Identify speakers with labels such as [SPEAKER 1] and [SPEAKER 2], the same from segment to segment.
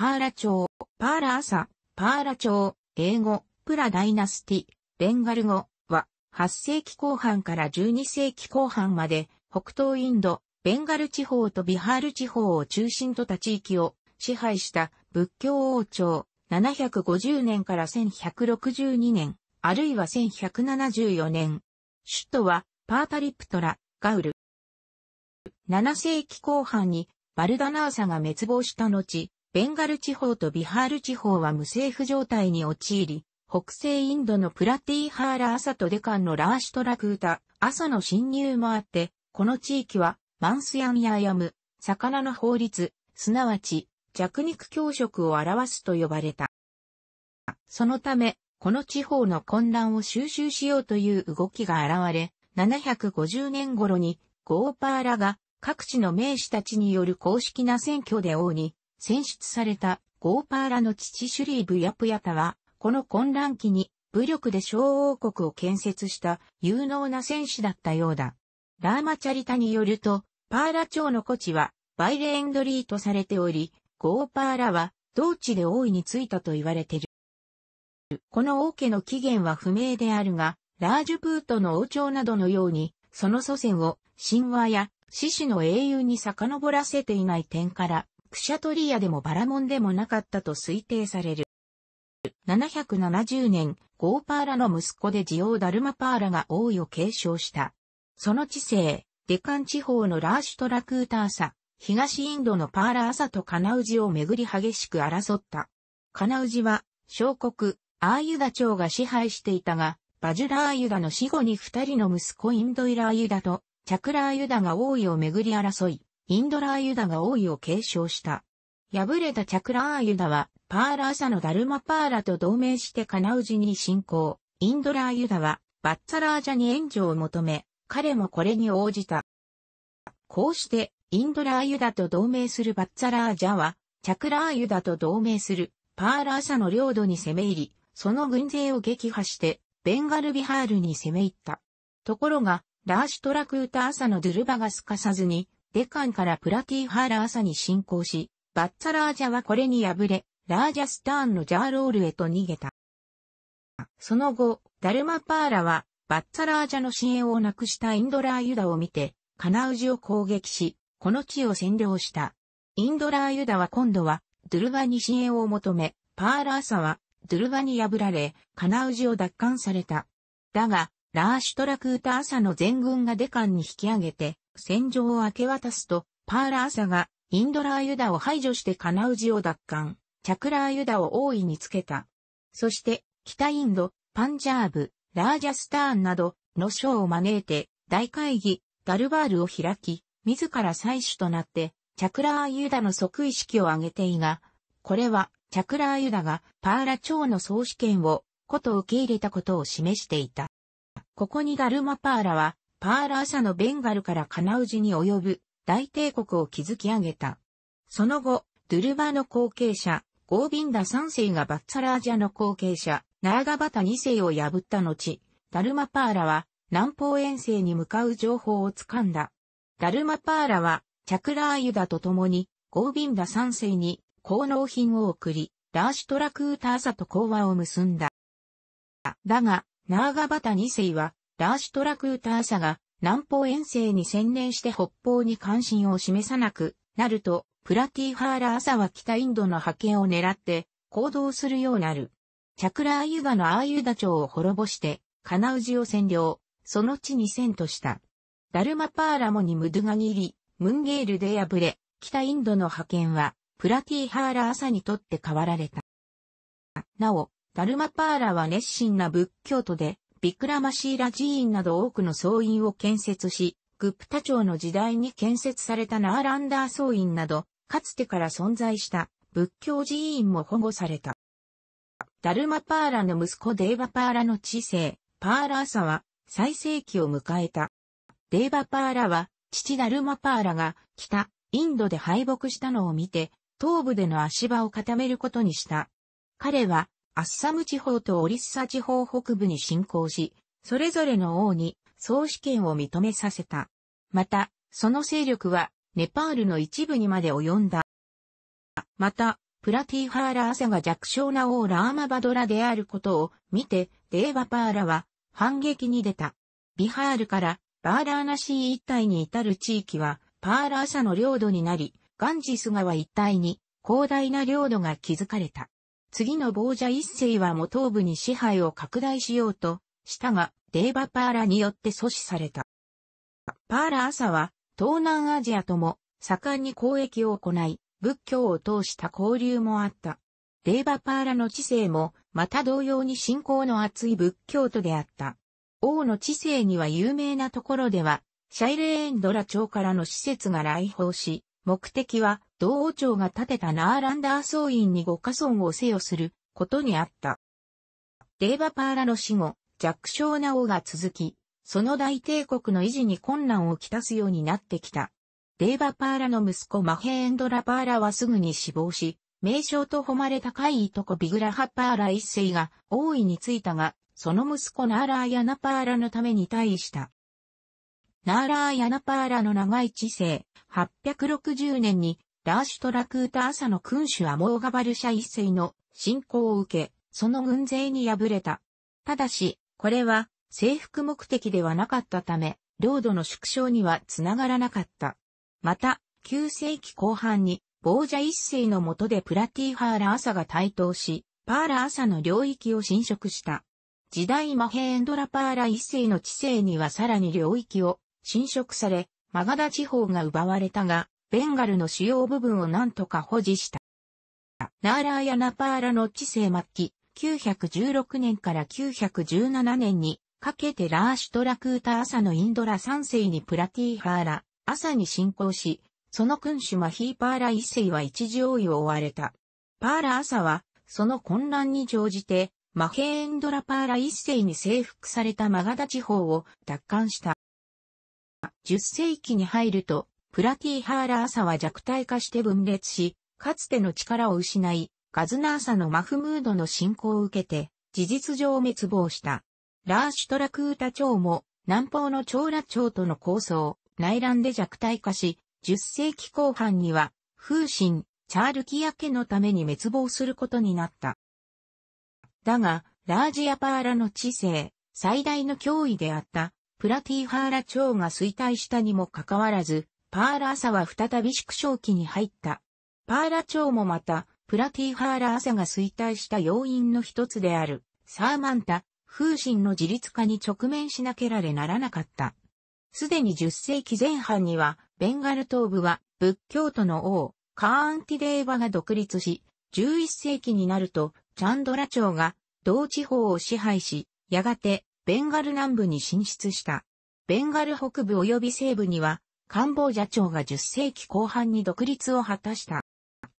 [SPEAKER 1] パーラ朝、パーラ朝、パーラ朝、英語、プラダイナスティ、ベンガル語は、8世紀後半から12世紀後半まで、北東インド、ベンガル地方とビハール地方を中心とた地域を支配した仏教王朝、750年から1162年、あるいは1174年。首都はパータリプトラ、ガウル。7世紀後半にバルダナーサが滅亡した後、ベンガル地方とビハール地方は無政府状態に陥り、北西インドのプラティーハーラー朝とデカンのラーシュトラクータ、朝の侵入もあって、この地域は、マンスヤンやヤム、魚の法律、すなわち、弱肉強食を表すと呼ばれた。そのため、この地方の混乱を収集しようという動きが現れ、750年頃に、ゴーパーラが各地の名士たちによる公式な選挙で王に選出されたゴーパーラの父シュリー・ブヤプヤタは、この混乱期に武力で小王国を建設した有能な戦士だったようだ。ラーマチャリタによると、パーラ朝の古地はバイレエンドリーとされており、ゴーパーラは同地で王位についたと言われている。この王家の起源は不明であるが、ラージュプートの王朝などのように、その祖先を神話や獅子の英雄に遡らせていない点から、クシャトリアでもバラモンでもなかったと推定される。770年、ゴーパーラの息子でジオーダルマパーラが王位を継承した。その知性、デカン地方のラーシュトラクーターサ、東インドのパーラサとカナウジをめぐり激しく争った。カナウジは、小国、アーユダ朝が支配していたが、バジュラーユダの死後に二人の息子インドイラーユダと、チャクラーユダが王位をめぐり争い、インドラーユダが王位を継承した。敗れたチャクラーユダは、パーラーサのダルマパーラと同盟してカナウジに侵攻。インドラーユダは、バッツァラージャに援助を求め、彼もこれに応じた。こうして、インドラーユダと同盟するバッツァラージャは、チャクラーユダと同盟するパーラーサの領土に攻め入り、その軍勢を撃破して、ベンガルビハールに攻め入った。ところが、ラーシュトラクータサのドゥルバがすかさずに、デカンからプラティーハラーサに進行し、バッツァラージャはこれに敗れ、ラージャスターンのジャーロールへと逃げた。その後、ダルマパーラは、バッツァラージャの支援をなくしたインドラーユダを見て、カナウジを攻撃し、この地を占領した。インドラーユダは今度は、ドゥルバに支援を求め、パーラーサは、ドゥルバに破られ、カナウジを奪還された。だが、ラーシュトラクーターサの全軍がデカンに引き上げて、戦場を明け渡すと、パーラーサがインドラーユダを排除してカナウジを奪還、チャクラーユダを大いにつけた。そして、北インド、パンジャーブ、ラージャスターンなどの省を招いて、大会議、ダルバールを開き、自ら採取となって、チャクラーユダの即位式を挙げていが、これは、チャクラーユダがパーラ朝の総主権を、こと受け入れたことを示していた。ここにダルマパーラは、パーラー社のベンガルからカナウジに及ぶ大帝国を築き上げた。その後、ドゥルバの後継者、ゴービンダ3世がバッツァラージャの後継者、ナーガバタ2世を破った後、ダルマパーラは南方遠征に向かう情報をつかんだ。ダルマパーラは、チャクラーユダと共に、ゴービンダ3世に高能品を送り、ラーシュトラクーターサと講和を結んだ。だが、ナーガバタ2世は、ラーシトラクーター社が南方遠征に専念して北方に関心を示さなくなると、プラティハーラー社は北インドの覇権を狙って行動するようなる。チャクラーユガのアーユダ朝を滅ぼして、カナウジを占領、その地に遷都した。ダルマパーラモにムドゥガギリ、ムンゲールで敗れ、北インドの覇権は、プラティハーラーサにとって変わられた。なお、ダルマパーラは熱心な仏教徒で、ビクラマシーラ寺院など多くの僧院を建設し、グップタ朝の時代に建設されたナーランダー僧院など、かつてから存在した仏教寺院も保護された。ダルマパーラの息子デーバパーラの知性、パーラーサは最盛期を迎えた。デーバパーラは父ダルマパーラが北、インドで敗北したのを見て、東部での足場を固めることにした。彼はアッサム地方とオリッサ地方北部に侵攻し、それぞれの王に総主権を認めさせた。また、その勢力はネパールの一部にまで及んだ。また、プラティハーラ朝が弱小な王ラーマバドラであることを見て、デーバパーラは反撃に出た。ビハールからバーラーナシー一帯に至る地域はパーラ朝の領土になり、ガンジス川一帯に広大な領土が築かれた。次の亡者一世はも東部に支配を拡大しようとしたが、デーバパーラによって阻止された。パーラ朝は東南アジアとも盛んに交易を行い、仏教を通した交流もあった。デーバパーラの知性も、また同様に信仰の厚い仏教徒であった。王の知性には有名なところでは、シャイレーンドラ朝からの施設が来訪し、目的は、道王朝が建てたナーランダー総院に五家村を制御することにあった。デーバパーラの死後、弱小な王が続き、その大帝国の維持に困難をきたすようになってきた。デーバパーラの息子マヘエンドラパーラはすぐに死亡し、名称と誉れ高いいとこビグラハパーラ一世が王位についたが、その息子ナーラーヤナパーラのために退位した。ナーラーヤナパーラの長い知性、860年に、ラーシュトラクータ朝の君主アモーガバルシャ一世の信仰を受け、その軍勢に敗れた。ただし、これは征服目的ではなかったため、領土の縮小にはつながらなかった。また、9世紀後半に、亡者一世の下でプラティハーラ朝が台頭し、パーラ朝の領域を侵食した。時代マヘーンドラパーラ一世の知性にはさらに領域を侵食され、マガダ地方が奪われたが、ベンガルの主要部分を何とか保持した。ナーラーやナパーラの治世末期、916年から917年にかけてラーシュトラクータ朝のインドラ3世にプラティーハーラ、朝に侵攻し、その君主マヒーパーラ1世は一時王位を追われた。パーラ朝は、その混乱に乗じて、マヘーンドラパーラ1世に征服されたマガダ地方を奪還した。10世紀に入ると、プラティーハーラーサは弱体化して分裂し、かつての力を失い、ガズナーサのマフムードの侵攻を受けて、事実上滅亡した。ラーシュトラクータ朝も、南方の長羅朝との構想、内乱で弱体化し、10世紀後半には、風神、チャールキア家のために滅亡することになった。だが、ラージアパーラの知性、最大の脅威であった、プラティーハーラ朝が衰退したにもかかわらず、パーラ朝は再び縮小期に入った。パーラ朝もまた、プラティーハーラ朝が衰退した要因の一つである、サーマンタ、風神の自立化に直面しなけられならなかった。すでに10世紀前半には、ベンガル東部は仏教徒の王、カーンティデーバが独立し、11世紀になると、チャンドラ朝が同地方を支配し、やがてベンガル南部に進出した。ベンガル北部及び西部には、カンボジャ朝が10世紀後半に独立を果たした。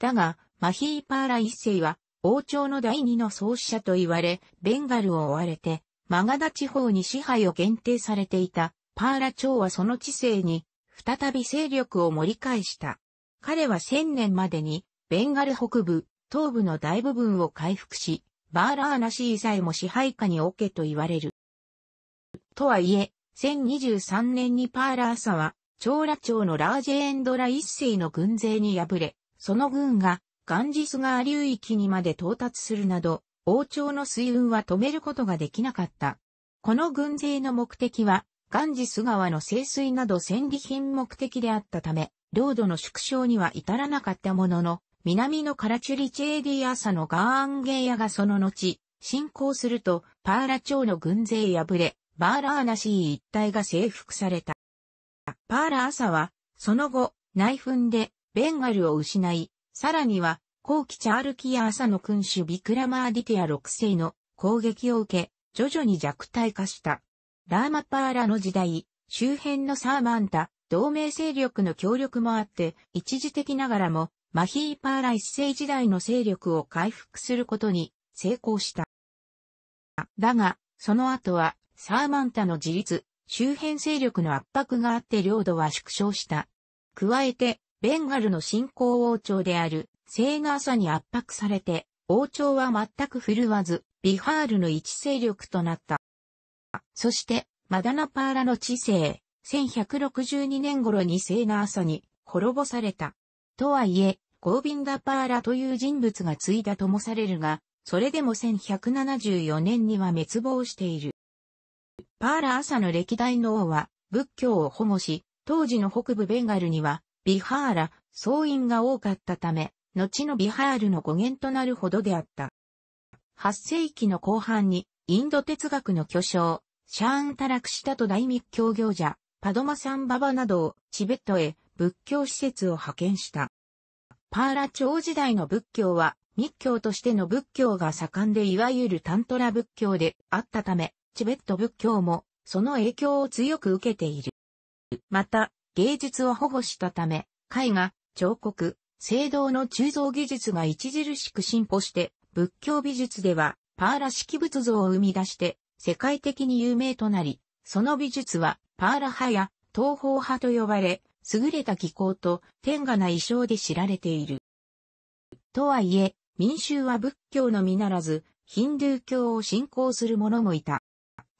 [SPEAKER 1] だが、マヒーパーラ一世は、王朝の第二の創始者と言われ、ベンガルを追われて、マガダ地方に支配を限定されていた、パーラ朝はその知性に、再び勢力を盛り返した。彼は1000年までに、ベンガル北部、東部の大部分を回復し、バーラーナシーさえも支配下に置けと言われる。とはいえ、1023年にパーラーサは、長羅町のラージェエンドラ一世の軍勢に敗れ、その軍がガンジス川流域にまで到達するなど、王朝の水運は止めることができなかった。この軍勢の目的は、ガンジス川の清水など戦利品目的であったため、領土の縮小には至らなかったものの、南のカラチュリチェーディアサのガーアンゲイアがその後、侵攻すると、パーラ町の軍勢敗れ、バーラーナシー一帯が征服された。パーラーサは、その後、内紛で、ベンガルを失い、さらには、後期チャールキア朝の君主ビクラマーディティア6世の攻撃を受け、徐々に弱体化した。ラーマパーラの時代、周辺のサーマンタ、同盟勢力の協力もあって、一時的ながらも、マヒーパーラ一世時代の勢力を回復することに成功した。だが、その後は、サーマンタの自立、周辺勢力の圧迫があって領土は縮小した。加えて、ベンガルの新興王朝である、セーナーサに圧迫されて、王朝は全く振るわず、ビハールの一勢力となった。そして、マダナパーラの知性、1162年頃にセーナーサに滅ぼされた。とはいえ、ゴービンダパーラという人物が継いだともされるが、それでも1174年には滅亡している。パーラ朝の歴代の王は仏教を保護し、当時の北部ベンガルにはビハーラ、総院が多かったため、後のビハールの語源となるほどであった。8世紀の後半にインド哲学の巨匠、シャーン・タラクシタと大密教行者、パドマサン・ババなどをチベットへ仏教施設を派遣した。パーラ朝時代の仏教は密教としての仏教が盛んでいわゆるタントラ仏教であったため、チベット仏教もその影響を強く受けている。また、芸術を保護したため、絵画、彫刻、青銅の鋳造技術が著しく進歩して、仏教美術ではパーラ式仏像を生み出して世界的に有名となり、その美術はパーラ派や東方派と呼ばれ、優れた技巧と天下な衣装で知られている。とはいえ、民衆は仏教のみならず、ヒンドゥー教を信仰する者もいた。